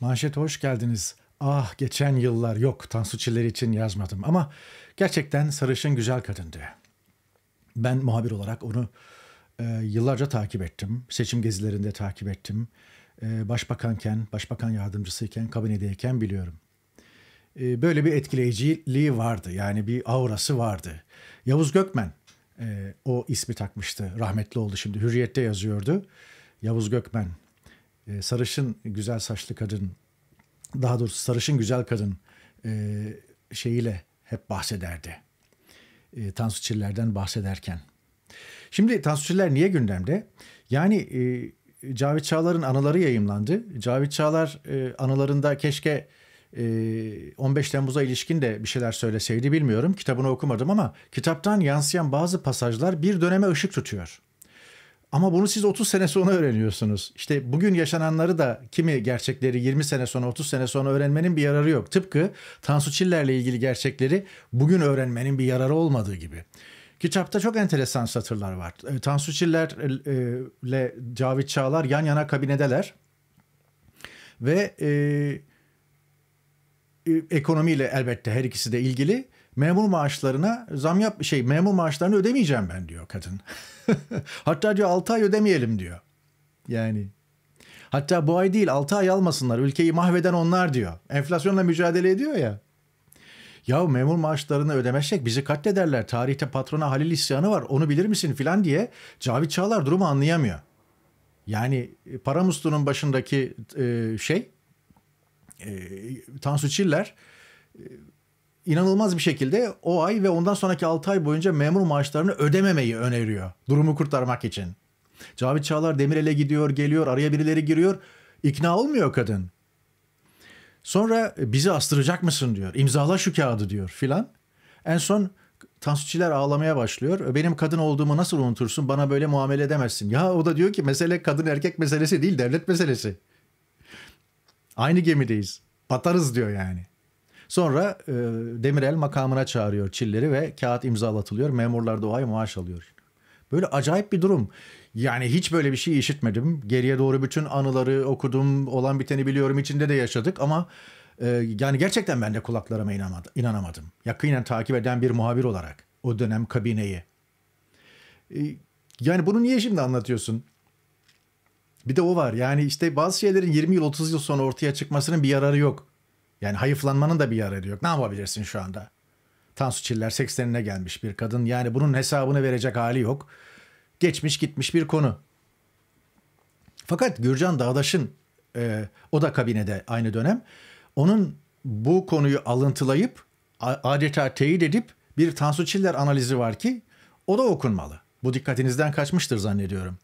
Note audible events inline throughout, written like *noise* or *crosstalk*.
Manşete hoş geldiniz. Ah geçen yıllar yok Tansu Çiller için yazmadım ama gerçekten sarışın güzel kadındı. Ben muhabir olarak onu e, yıllarca takip ettim. Seçim gezilerinde takip ettim. E, başbakanken, başbakan yardımcısıyken, kabinedeyken biliyorum. E, böyle bir etkileyiciliği vardı. Yani bir aurası vardı. Yavuz Gökmen e, o ismi takmıştı. Rahmetli oldu şimdi. Hürriyet'te yazıyordu. Yavuz Gökmen ee, sarışın güzel saçlı kadın daha doğrusu sarışın güzel kadın e, şeyiyle hep bahsederdi. E, Tansu Çiller'den bahsederken. Şimdi Tansu Çiller niye gündemde? Yani e, Cavit Çağlar'ın anıları yayımlandı. Cavit Çağlar e, anılarında keşke e, 15 Temmuz'a ilişkin de bir şeyler söyleseydi bilmiyorum. Kitabını okumadım ama kitaptan yansıyan bazı pasajlar bir döneme ışık tutuyor. Ama bunu siz 30 sene sonra öğreniyorsunuz. İşte bugün yaşananları da kimi gerçekleri 20 sene sonra 30 sene sonra öğrenmenin bir yararı yok. Tıpkı Tansu Çiller'le ilgili gerçekleri bugün öğrenmenin bir yararı olmadığı gibi. Kitapta çok enteresan satırlar var. Ee, Tansu Çiller'le e, e, Cavit Çağlar yan yana kabinedeler. Ve e, e ekonomiyle elbette her ikisi de ilgili memur maaşlarına zam yap şey memur maaşlarını ödemeyeceğim ben diyor kadın. *laughs* Hatta diyor 6 ay ödemeyelim diyor. Yani hatta bu ay değil 6 ay almasınlar ülkeyi mahveden onlar diyor. Enflasyonla mücadele ediyor ya. Ya memur maaşlarını ödemezsek bizi katlederler. Tarihte patrona Halil isyanı var onu bilir misin filan diye Cavit Çağlar durumu anlayamıyor. Yani e, para Paramuslu'nun başındaki e, şey e, Tansu Çiller e, inanılmaz bir şekilde o ay ve ondan sonraki 6 ay boyunca memur maaşlarını ödememeyi öneriyor. Durumu kurtarmak için. Cavit Çağlar Demirel'e gidiyor, geliyor, araya birileri giriyor. İkna olmuyor kadın. Sonra bizi astıracak mısın diyor. İmzala şu kağıdı diyor filan. En son Tansuçiler ağlamaya başlıyor. Benim kadın olduğumu nasıl unutursun? Bana böyle muamele edemezsin. Ya o da diyor ki mesele kadın erkek meselesi değil devlet meselesi. Aynı gemideyiz. Batarız diyor yani. Sonra e, Demirel makamına çağırıyor Çiller'i ve kağıt imzalatılıyor. Memurlar da o ay maaş alıyor. Böyle acayip bir durum. Yani hiç böyle bir şey işitmedim. Geriye doğru bütün anıları okudum, olan biteni biliyorum, içinde de yaşadık ama e, yani gerçekten ben de kulaklarıma inanamadım. inanamadım. Yakinen takip eden bir muhabir olarak o dönem kabineyi. E, yani bunu niye şimdi anlatıyorsun? Bir de o var. Yani işte bazı şeylerin 20 yıl 30 yıl sonra ortaya çıkmasının bir yararı yok. Yani hayıflanmanın da bir yararı yok. Ne yapabilirsin şu anda? Tansu Çiller sekslerine gelmiş bir kadın. Yani bunun hesabını verecek hali yok. Geçmiş gitmiş bir konu. Fakat Gürcan Dağdaş'ın e, o da kabinede aynı dönem. Onun bu konuyu alıntılayıp adeta teyit edip bir Tansu Çiller analizi var ki o da okunmalı. Bu dikkatinizden kaçmıştır zannediyorum.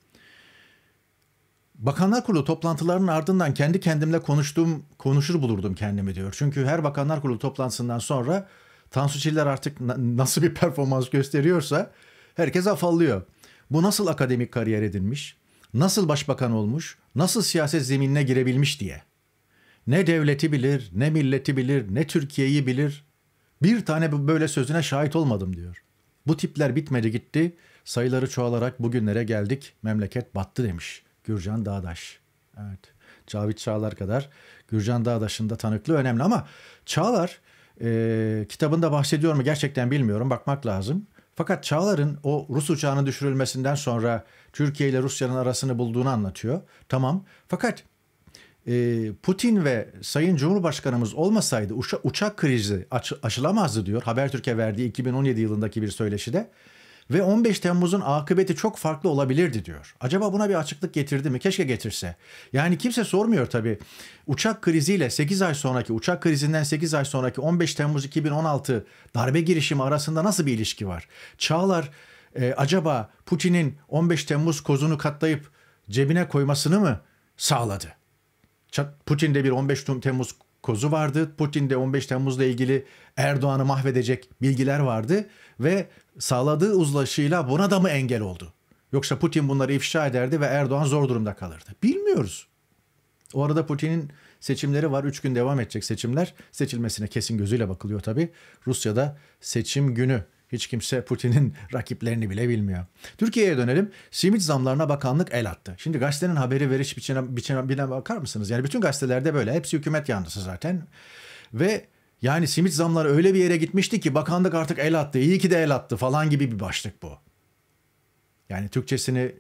Bakanlar Kurulu toplantılarının ardından kendi kendimle konuştuğum konuşur bulurdum kendimi diyor. Çünkü her Bakanlar Kurulu toplantısından sonra Tansu Çiller artık na- nasıl bir performans gösteriyorsa herkes afallıyor. Bu nasıl akademik kariyer edinmiş? Nasıl başbakan olmuş? Nasıl siyaset zeminine girebilmiş diye. Ne devleti bilir, ne milleti bilir, ne Türkiye'yi bilir. Bir tane böyle sözüne şahit olmadım diyor. Bu tipler bitmedi gitti. Sayıları çoğalarak bugünlere geldik. Memleket battı demiş.'' Gürcan Dağdaş. Evet. Cavit Çağlar kadar Gürcan Dağdaş'ın da tanıklığı önemli ama Çağlar e, kitabında bahsediyor mu gerçekten bilmiyorum bakmak lazım. Fakat Çağlar'ın o Rus uçağının düşürülmesinden sonra Türkiye ile Rusya'nın arasını bulduğunu anlatıyor. Tamam. Fakat e, Putin ve Sayın Cumhurbaşkanımız olmasaydı uça, uçak krizi aç, aşılamazdı diyor. Habertürk'e verdiği 2017 yılındaki bir söyleşide ve 15 Temmuz'un akıbeti çok farklı olabilirdi diyor. Acaba buna bir açıklık getirdi mi? Keşke getirse. Yani kimse sormuyor tabii. Uçak kriziyle 8 ay sonraki, uçak krizinden 8 ay sonraki 15 Temmuz 2016 darbe girişimi arasında nasıl bir ilişki var? Çağlar e, acaba Putin'in 15 Temmuz kozunu katlayıp cebine koymasını mı sağladı? Putin de bir 15 Temmuz kozu vardı. Putin'de 15 Temmuz'la ilgili Erdoğan'ı mahvedecek bilgiler vardı ve sağladığı uzlaşıyla buna da mı engel oldu? Yoksa Putin bunları ifşa ederdi ve Erdoğan zor durumda kalırdı. Bilmiyoruz. O arada Putin'in seçimleri var. Üç gün devam edecek seçimler. Seçilmesine kesin gözüyle bakılıyor tabii. Rusya'da seçim günü hiç kimse Putin'in *laughs* rakiplerini bile bilmiyor. Türkiye'ye dönelim. Simit zamlarına bakanlık el attı. Şimdi gazetenin haberi veriş biçine, biçine, biçine bakar mısınız? Yani bütün gazetelerde böyle. Hepsi hükümet yanlısı zaten. Ve yani simit zamları öyle bir yere gitmişti ki bakanlık artık el attı. İyi ki de el attı falan gibi bir başlık bu. Yani Türkçesini, e,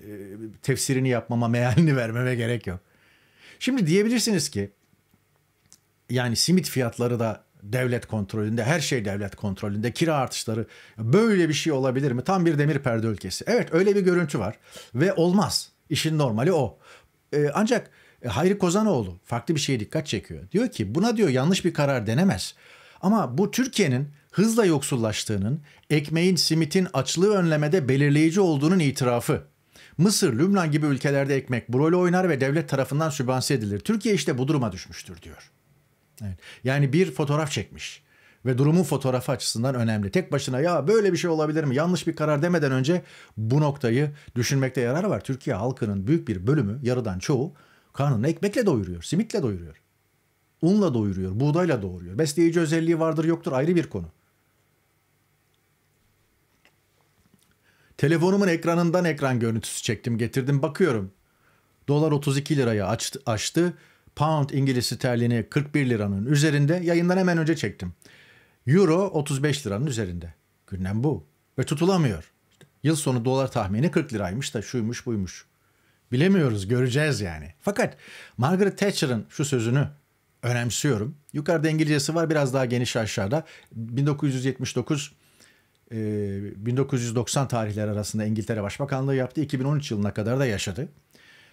tefsirini yapmama, mealini *laughs* vermeme gerek yok. Şimdi diyebilirsiniz ki yani simit fiyatları da devlet kontrolünde, her şey devlet kontrolünde, kira artışları böyle bir şey olabilir mi? Tam bir demir perde ülkesi. Evet öyle bir görüntü var ve olmaz. İşin normali o. Ee, ancak e, Hayri Kozanoğlu farklı bir şeye dikkat çekiyor. Diyor ki buna diyor yanlış bir karar denemez. Ama bu Türkiye'nin hızla yoksullaştığının, ekmeğin, simitin açlığı önlemede belirleyici olduğunun itirafı. Mısır, Lübnan gibi ülkelerde ekmek bu rolü oynar ve devlet tarafından sübvanse edilir. Türkiye işte bu duruma düşmüştür diyor. Evet. Yani bir fotoğraf çekmiş ve durumun fotoğrafı açısından önemli. Tek başına ya böyle bir şey olabilir mi? Yanlış bir karar demeden önce bu noktayı düşünmekte yarar var. Türkiye halkının büyük bir bölümü, yarıdan çoğu karnını ekmekle doyuruyor, simitle doyuruyor. Unla doyuruyor, buğdayla doyuruyor. Besleyici özelliği vardır yoktur ayrı bir konu. Telefonumun ekranından ekran görüntüsü çektim getirdim bakıyorum. Dolar 32 liraya açtı, açtı. Pound İngiliz sterlini 41 liranın üzerinde yayından hemen önce çektim. Euro 35 liranın üzerinde. Gündem bu. Ve tutulamıyor. Yıl sonu dolar tahmini 40 liraymış da şuymuş buymuş. Bilemiyoruz, göreceğiz yani. Fakat Margaret Thatcher'ın şu sözünü önemsiyorum. Yukarıda İngilizcesi var, biraz daha geniş aşağıda. 1979 1990 e, tarihleri arasında İngiltere Başbakanlığı yaptı. 2013 yılına kadar da yaşadı.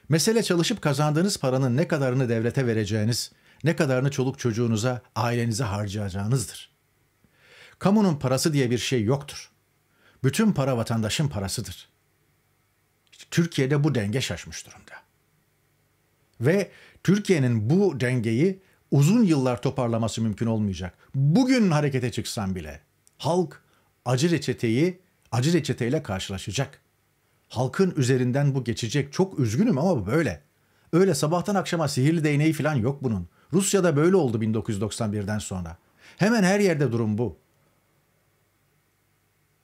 Mesele çalışıp kazandığınız paranın ne kadarını devlete vereceğiniz, ne kadarını çoluk çocuğunuza, ailenize harcayacağınızdır. Kamunun parası diye bir şey yoktur. Bütün para vatandaşın parasıdır. İşte Türkiye'de bu denge şaşmış durumda. Ve Türkiye'nin bu dengeyi uzun yıllar toparlaması mümkün olmayacak. Bugün harekete çıksan bile halk acı reçeteyi acı reçeteyle karşılaşacak. Halkın üzerinden bu geçecek. Çok üzgünüm ama bu böyle. Öyle sabahtan akşama sihirli değneği falan yok bunun. Rusya'da böyle oldu 1991'den sonra. Hemen her yerde durum bu.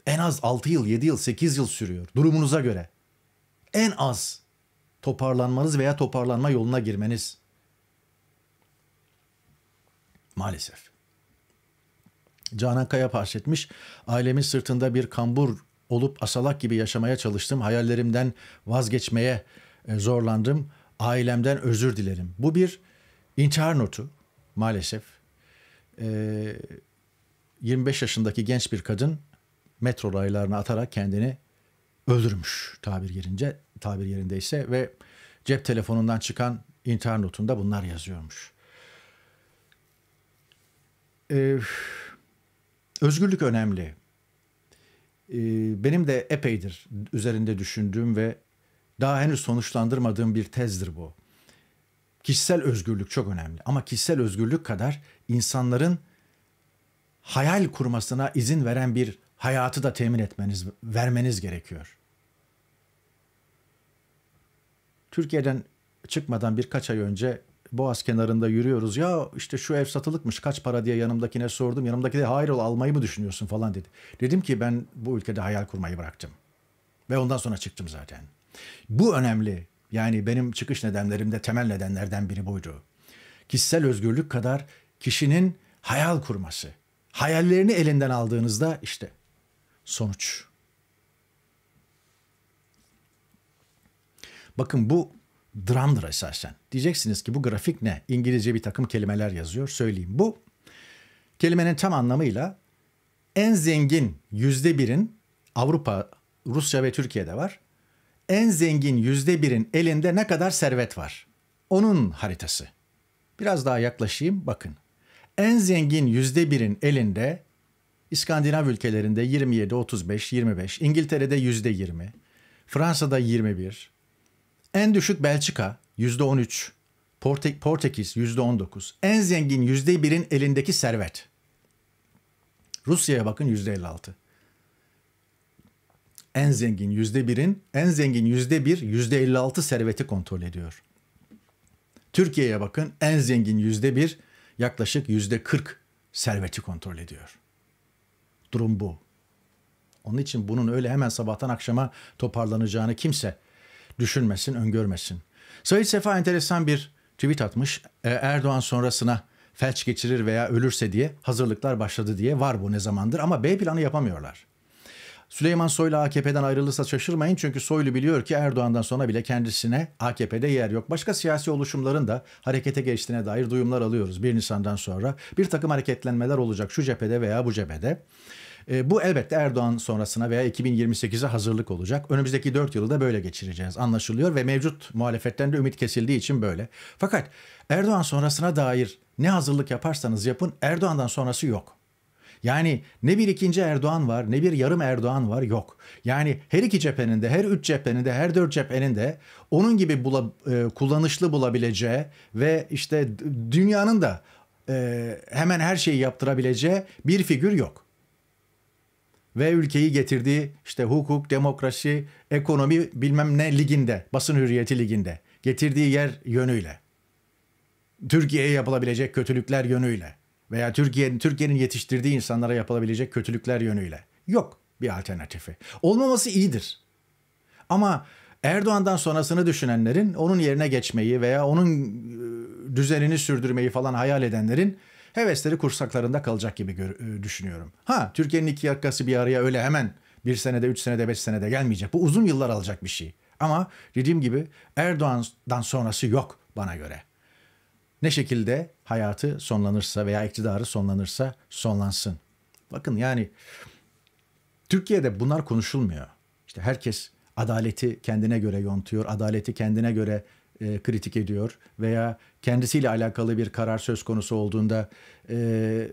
En az 6 yıl, 7 yıl, 8 yıl sürüyor durumunuza göre. En az toparlanmanız veya toparlanma yoluna girmeniz. Maalesef. Canan Kaya bahsetmiş. Ailemin sırtında bir kambur olup asalak gibi yaşamaya çalıştım. Hayallerimden vazgeçmeye e, zorlandım. Ailemden özür dilerim. Bu bir intihar notu maalesef. 25 e, yaşındaki genç bir kadın metro raylarına atarak kendini öldürmüş tabir yerince tabir yerindeyse ve cep telefonundan çıkan intihar notunda bunlar yazıyormuş. Ee, özgürlük önemli. Ee, benim de epeydir üzerinde düşündüğüm ve daha henüz sonuçlandırmadığım bir tezdir bu. Kişisel özgürlük çok önemli ama kişisel özgürlük kadar insanların hayal kurmasına izin veren bir hayatı da temin etmeniz, vermeniz gerekiyor. Türkiye'den çıkmadan birkaç ay önce Boğaz kenarında yürüyoruz. Ya işte şu ev satılıkmış kaç para diye yanımdakine sordum. Yanımdaki de hayır ol almayı mı düşünüyorsun falan dedi. Dedim ki ben bu ülkede hayal kurmayı bıraktım. Ve ondan sonra çıktım zaten. Bu önemli. Yani benim çıkış nedenlerimde temel nedenlerden biri buydu. Kişisel özgürlük kadar kişinin hayal kurması. Hayallerini elinden aldığınızda işte sonuç. Bakın bu dramdır esasen. Diyeceksiniz ki bu grafik ne? İngilizce bir takım kelimeler yazıyor. Söyleyeyim. Bu kelimenin tam anlamıyla en zengin yüzde birin Avrupa, Rusya ve Türkiye'de var. En zengin yüzde birin elinde ne kadar servet var? Onun haritası. Biraz daha yaklaşayım bakın. En zengin yüzde birin elinde İskandinav ülkelerinde 27, 35, 25, İngiltere'de yüzde 20, Fransa'da 21, en düşük Belçika %13, Portek Portekiz %19, en zengin %1'in elindeki servet. Rusya'ya bakın %56. En zengin %1'in, en zengin %1, %56 serveti kontrol ediyor. Türkiye'ye bakın en zengin %1, yaklaşık %40 serveti kontrol ediyor. Durum bu. Onun için bunun öyle hemen sabahtan akşama toparlanacağını kimse düşünmesin, öngörmesin. Said Sefa enteresan bir tweet atmış. E, Erdoğan sonrasına felç geçirir veya ölürse diye hazırlıklar başladı diye var bu ne zamandır ama B planı yapamıyorlar. Süleyman Soylu AKP'den ayrılırsa şaşırmayın çünkü Soylu biliyor ki Erdoğan'dan sonra bile kendisine AKP'de yer yok. Başka siyasi oluşumların da harekete geçtiğine dair duyumlar alıyoruz 1 Nisan'dan sonra. Bir takım hareketlenmeler olacak şu cephede veya bu cephede. E, bu elbette Erdoğan sonrasına veya 2028'e hazırlık olacak. Önümüzdeki 4 yılı da böyle geçireceğiz anlaşılıyor ve mevcut muhalefetten de ümit kesildiği için böyle. Fakat Erdoğan sonrasına dair ne hazırlık yaparsanız yapın Erdoğan'dan sonrası yok. Yani ne bir ikinci Erdoğan var ne bir yarım Erdoğan var yok. Yani her iki cephenin her üç cephenin her dört cephenin onun gibi bula, e, kullanışlı bulabileceği ve işte dünyanın da e, hemen her şeyi yaptırabileceği bir figür yok ve ülkeyi getirdiği işte hukuk, demokrasi, ekonomi bilmem ne liginde, basın hürriyeti liginde getirdiği yer yönüyle. Türkiye'ye yapılabilecek kötülükler yönüyle veya Türkiye'nin Türkiye'nin yetiştirdiği insanlara yapılabilecek kötülükler yönüyle. Yok bir alternatifi. Olmaması iyidir. Ama Erdoğan'dan sonrasını düşünenlerin onun yerine geçmeyi veya onun e, düzenini sürdürmeyi falan hayal edenlerin hevesleri kursaklarında kalacak gibi e, düşünüyorum. Ha Türkiye'nin iki yakası bir araya öyle hemen bir senede, üç senede, beş senede gelmeyecek. Bu uzun yıllar alacak bir şey. Ama dediğim gibi Erdoğan'dan sonrası yok bana göre. Ne şekilde hayatı sonlanırsa veya iktidarı sonlanırsa sonlansın. Bakın yani Türkiye'de bunlar konuşulmuyor. İşte herkes adaleti kendine göre yontuyor, adaleti kendine göre e, kritik ediyor veya kendisiyle alakalı bir karar söz konusu olduğunda e,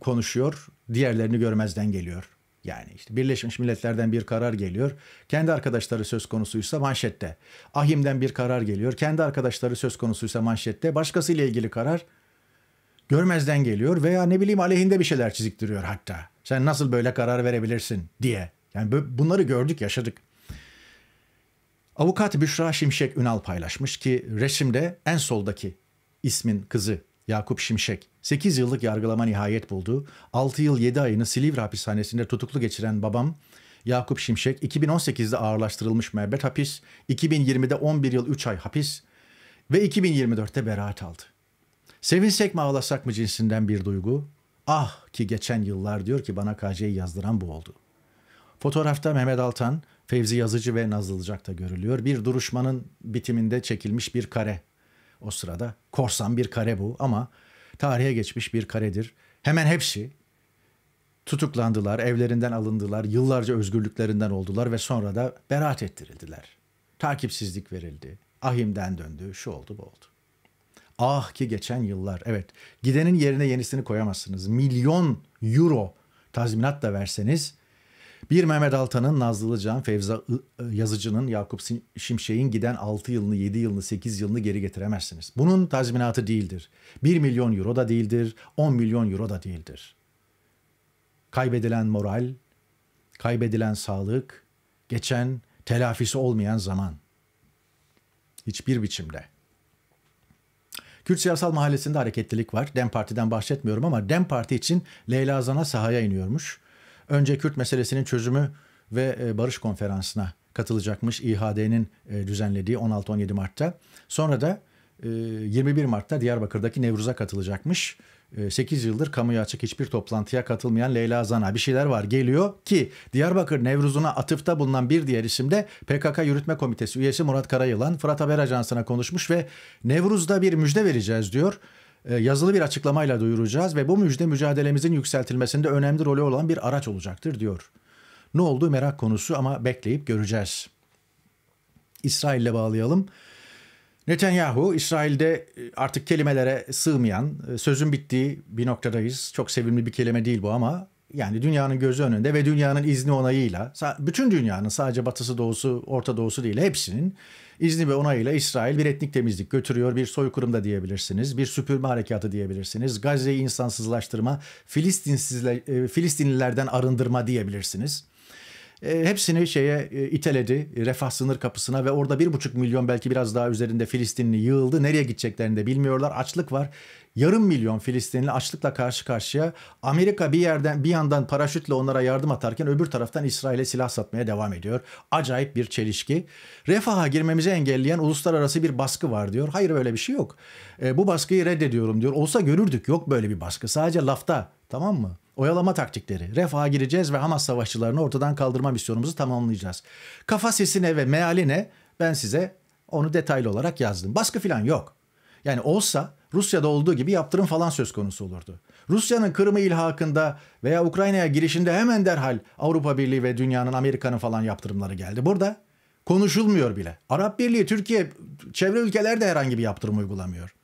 konuşuyor, diğerlerini görmezden geliyor. Yani işte Birleşmiş Milletler'den bir karar geliyor. Kendi arkadaşları söz konusuysa manşette. Ahim'den bir karar geliyor. Kendi arkadaşları söz konusuysa manşette. Başkasıyla ilgili karar görmezden geliyor veya ne bileyim aleyhinde bir şeyler çiziktiriyor hatta. Sen nasıl böyle karar verebilirsin diye. Yani bunları gördük, yaşadık. Avukat Büşra Şimşek Ünal paylaşmış ki resimde en soldaki ismin kızı Yakup Şimşek 8 yıllık yargılama nihayet buldu. 6 yıl 7 ayını Silivri hapishanesinde tutuklu geçiren babam Yakup Şimşek 2018'de ağırlaştırılmış müebbet hapis, 2020'de 11 yıl 3 ay hapis ve 2024'te beraat aldı. Sevinsek mi ağlasak mı cinsinden bir duygu. Ah ki geçen yıllar diyor ki bana KC'yi yazdıran bu oldu. Fotoğrafta Mehmet Altan Fevzi Yazıcı ve Nazlıcak da görülüyor. Bir duruşmanın bitiminde çekilmiş bir kare o sırada. Korsan bir kare bu ama tarihe geçmiş bir karedir. Hemen hepsi tutuklandılar, evlerinden alındılar, yıllarca özgürlüklerinden oldular ve sonra da beraat ettirildiler. Takipsizlik verildi, ahimden döndü, şu oldu bu oldu. Ah ki geçen yıllar, evet gidenin yerine yenisini koyamazsınız. Milyon euro tazminat da verseniz bir Mehmet Altan'ın, Nazlı Can, Fevza e, Yazıcı'nın, Yakup Şimşek'in giden 6 yılını, 7 yılını, 8 yılını geri getiremezsiniz. Bunun tazminatı değildir. 1 milyon euro da değildir, 10 milyon euro da değildir. Kaybedilen moral, kaybedilen sağlık, geçen telafisi olmayan zaman. Hiçbir biçimde. Kürt siyasal mahallesinde hareketlilik var. Dem Parti'den bahsetmiyorum ama Dem Parti için Leyla Zana sahaya iniyormuş önce Kürt meselesinin çözümü ve e, barış konferansına katılacakmış İHAD'nin e, düzenlediği 16-17 Mart'ta. Sonra da 21 e, Mart'ta Diyarbakır'daki Nevruz'a katılacakmış. 8 yıldır kamuya açık hiçbir toplantıya katılmayan Leyla Zana bir şeyler var geliyor ki Diyarbakır Nevruz'una atıfta bulunan bir diğer isim de PKK Yürütme Komitesi üyesi Murat Karayılan Fırat Haber Ajansı'na konuşmuş ve Nevruz'da bir müjde vereceğiz diyor. Ee, yazılı bir açıklamayla duyuracağız ve bu müjde mücadelemizin yükseltilmesinde önemli rolü olan bir araç olacaktır diyor. Ne oldu merak konusu ama bekleyip göreceğiz. İsrail'le bağlayalım. Netanyahu İsrail'de e, artık kelimelere sığmayan, e, sözün bittiği bir noktadayız. Çok sevimli bir kelime değil bu ama yani dünyanın gözü önünde ve dünyanın izni onayıyla bütün dünyanın sadece batısı doğusu orta doğusu değil hepsinin izni ve onayıyla İsrail bir etnik temizlik götürüyor. Bir soykırım da diyebilirsiniz. Bir süpürme harekatı diyebilirsiniz. Gazze'yi insansızlaştırma, Filistinsizle, Filistinlilerden arındırma diyebilirsiniz. E, hepsini şeye e, iteledi. E, refah sınır kapısına ve orada bir buçuk milyon belki biraz daha üzerinde Filistinli yığıldı. Nereye gideceklerini de bilmiyorlar. Açlık var. Yarım milyon Filistinli açlıkla karşı karşıya. Amerika bir yerden bir yandan paraşütle onlara yardım atarken öbür taraftan İsrail'e silah satmaya devam ediyor. Acayip bir çelişki. Refaha girmemizi engelleyen uluslararası bir baskı var diyor. Hayır öyle bir şey yok. E, bu baskıyı reddediyorum diyor. Olsa görürdük. Yok böyle bir baskı. Sadece lafta Tamam mı? Oyalama taktikleri. Refaha gireceğiz ve Hamas savaşçılarını ortadan kaldırma misyonumuzu tamamlayacağız. Kafa sesine ve meali ne? Ben size onu detaylı olarak yazdım. Baskı falan yok. Yani olsa Rusya'da olduğu gibi yaptırım falan söz konusu olurdu. Rusya'nın Kırım'ı ilhakında veya Ukrayna'ya girişinde hemen derhal Avrupa Birliği ve dünyanın Amerika'nın falan yaptırımları geldi. Burada konuşulmuyor bile. Arap Birliği, Türkiye, çevre ülkeler de herhangi bir yaptırım uygulamıyor.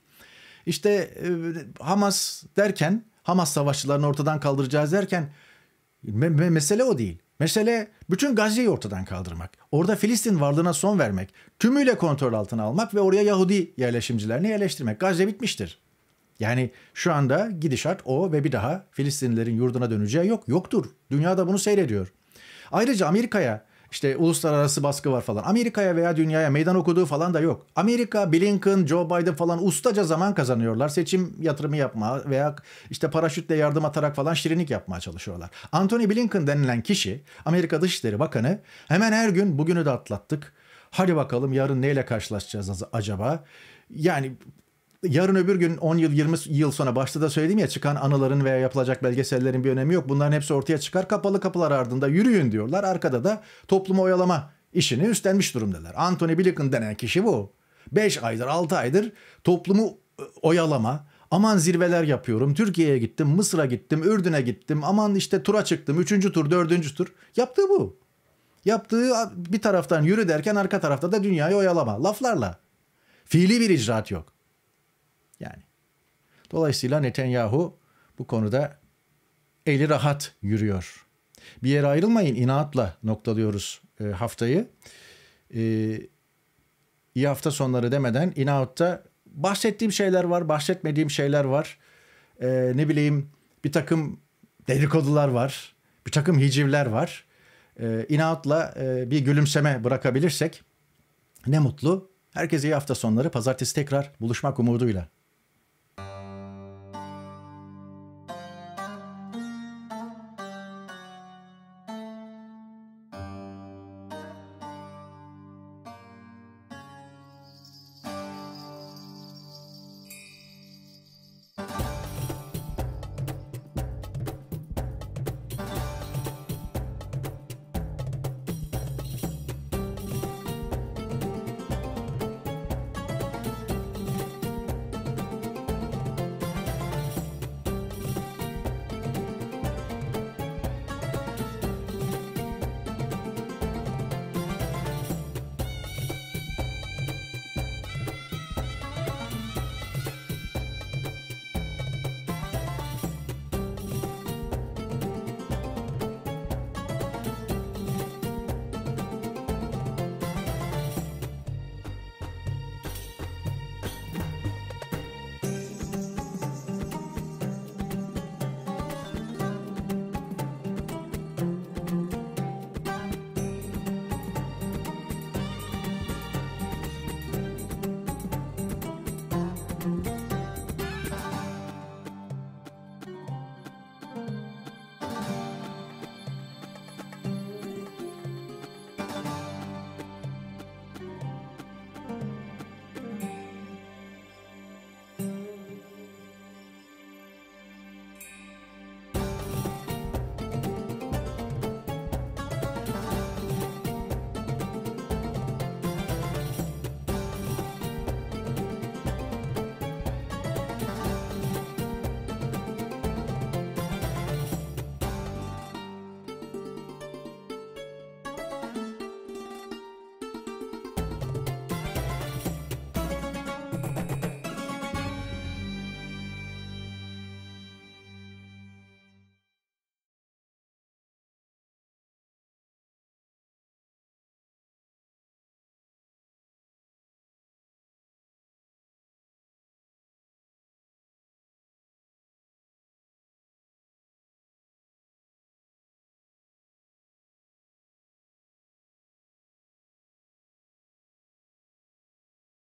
İşte e, Hamas derken Hamas savaşçılarını ortadan kaldıracağız derken me- me- mesele o değil. Mesele bütün Gazze'yi ortadan kaldırmak. Orada Filistin varlığına son vermek. Tümüyle kontrol altına almak ve oraya Yahudi yerleşimcilerini yerleştirmek. Gazze bitmiştir. Yani şu anda gidişat o ve bir daha Filistinlilerin yurduna döneceği yok. Yoktur. Dünya da bunu seyrediyor. Ayrıca Amerika'ya işte uluslararası baskı var falan. Amerika'ya veya dünyaya meydan okuduğu falan da yok. Amerika, Blinken, Joe Biden falan ustaca zaman kazanıyorlar. Seçim yatırımı yapma veya işte paraşütle yardım atarak falan şirinlik yapmaya çalışıyorlar. Anthony Blinken denilen kişi Amerika Dışişleri Bakanı hemen her gün bugünü de atlattık. Hadi bakalım yarın neyle karşılaşacağız acaba? Yani yarın öbür gün 10 yıl 20 yıl sonra başta da söyledim ya çıkan anıların veya yapılacak belgesellerin bir önemi yok. Bunların hepsi ortaya çıkar kapalı kapılar ardında yürüyün diyorlar. Arkada da toplumu oyalama işini üstlenmiş durumdalar. Anthony Blinken denen kişi bu. 5 aydır 6 aydır toplumu e, oyalama, aman zirveler yapıyorum. Türkiye'ye gittim, Mısır'a gittim, Ürdün'e gittim. Aman işte tura çıktım. Üçüncü tur, dördüncü tur. Yaptığı bu. Yaptığı bir taraftan yürü derken arka tarafta da dünyayı oyalama. Laflarla. Fiili bir icraat yok. Yani. Dolayısıyla Netanyahu bu konuda eli rahat yürüyor. Bir yere ayrılmayın inatla noktalıyoruz e, haftayı. E, iyi hafta sonları demeden inat'ta bahsettiğim şeyler var, bahsetmediğim şeyler var. E, ne bileyim bir takım dedikodular var, bir takım hicivler var. E, e, bir gülümseme bırakabilirsek ne mutlu. Herkese iyi hafta sonları. Pazartesi tekrar buluşmak umuduyla.